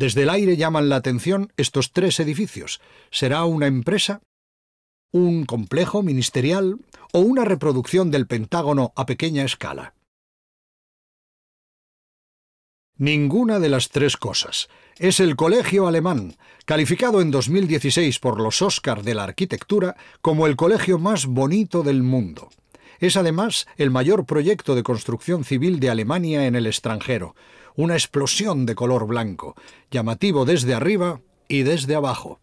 Desde el aire llaman la atención estos tres edificios. ¿Será una empresa? ¿Un complejo ministerial? ¿O una reproducción del Pentágono a pequeña escala? Ninguna de las tres cosas. Es el Colegio Alemán, calificado en 2016 por los Óscar de la Arquitectura como el colegio más bonito del mundo. Es además el mayor proyecto de construcción civil de Alemania en el extranjero, una explosión de color blanco, llamativo desde arriba y desde abajo.